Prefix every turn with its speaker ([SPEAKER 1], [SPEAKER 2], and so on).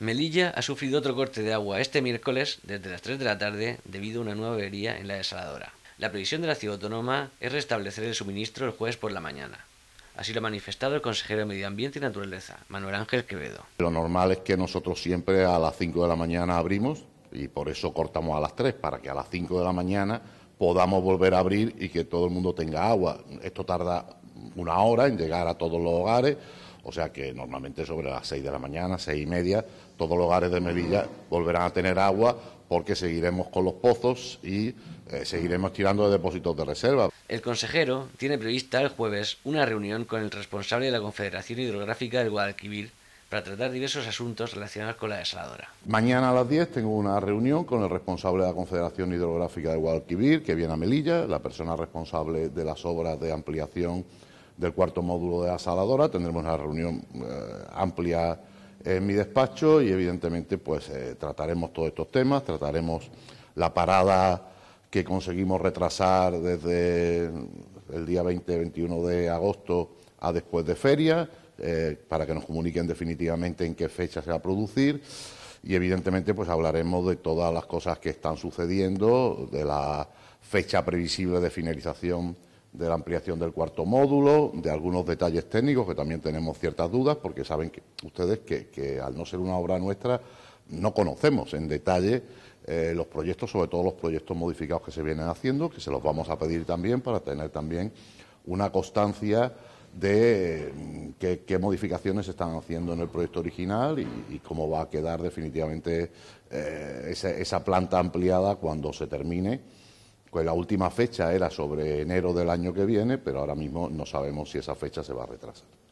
[SPEAKER 1] Melilla ha sufrido otro corte de agua este miércoles desde las 3 de la tarde debido a una nueva avería en la desaladora. La previsión de la ciudad autónoma es restablecer el suministro el jueves por la mañana. Así lo ha manifestado el consejero de Medio Ambiente y Naturaleza, Manuel Ángel Quevedo.
[SPEAKER 2] Lo normal es que nosotros siempre a las 5 de la mañana abrimos y por eso cortamos a las 3, para que a las 5 de la mañana podamos volver a abrir y que todo el mundo tenga agua. Esto tarda una hora en llegar a todos los hogares o sea que normalmente sobre las 6 de la mañana, seis y media, todos los hogares de Melilla volverán a tener agua porque seguiremos con los pozos y eh, seguiremos tirando de depósitos de reserva.
[SPEAKER 1] El consejero tiene prevista el jueves una reunión con el responsable de la Confederación Hidrográfica del Guadalquivir para tratar diversos asuntos relacionados con la desaladora.
[SPEAKER 2] Mañana a las 10 tengo una reunión con el responsable de la Confederación Hidrográfica de Guadalquivir, que viene a Melilla, la persona responsable de las obras de ampliación del cuarto módulo de la Tendremos una reunión eh, amplia en mi despacho y evidentemente pues eh, trataremos todos estos temas, trataremos la parada que conseguimos retrasar desde el día 20-21 de agosto a después de feria, eh, para que nos comuniquen definitivamente en qué fecha se va a producir. Y evidentemente pues hablaremos de todas las cosas que están sucediendo, de la fecha previsible de finalización de la ampliación del cuarto módulo, de algunos detalles técnicos que también tenemos ciertas dudas, porque saben que, ustedes que, al no ser una obra nuestra no conocemos en detalle eh, los proyectos, sobre todo los proyectos modificados que se vienen haciendo, que se los vamos a pedir también para tener también una constancia de mm, qué, modificaciones se están haciendo en el proyecto original y, cómo va a quedar definitivamente eh, esa, planta ampliada cuando se termine pues la última fecha era sobre enero del año que viene, pero ahora mismo no sabemos si esa fecha se va a retrasar.